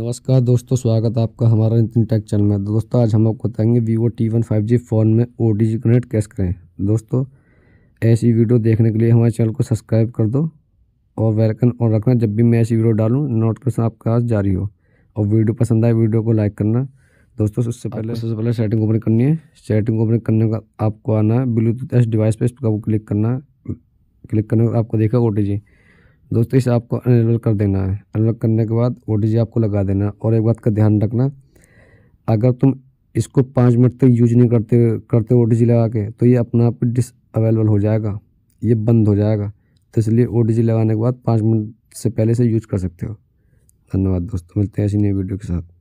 नमस्कार दोस्तों स्वागत है आपका हमारा नितिन टेक चैनल में तो दोस्तों आज हम आपको बताएंगे Vivo T one five G phone में ओ डी जी कनेक्ट कैसे करें दोस्तों ऐसी वीडियो देखने के लिए हमारे चैनल को सब्सक्राइब कर दो और वेलकन ऑन रखना जब भी मैं ऐसी वीडियो डालूँ नोटिफिकेशन आपके पास जारी हो और वीडियो पसंद आए वीडियो को लाइक करना दोस्तों उससे पहले सबसे पहले सेटिंग ओपन करनी है सेटिंग ओपन करने का आपको आना है ब्लूटूथ एस डिवाइस पर इस पर क्लिक करना क्लिक करने का आपको देखा ओ टी जी दोस्तों इसे आपको अनलॉक कर देना है अनलॉक करने के बाद ओ आपको लगा देना और एक बात का ध्यान रखना अगर तुम इसको पाँच मिनट तक यूज नहीं करते करते ओ लगा के तो ये अपना आप डिस अवेलेबल हो जाएगा ये बंद हो जाएगा तो इसलिए ओ लगाने के बाद पाँच मिनट से पहले से यूज कर सकते हो धन्यवाद दोस्तों मिलते हैं ऐसी नई वीडियो के साथ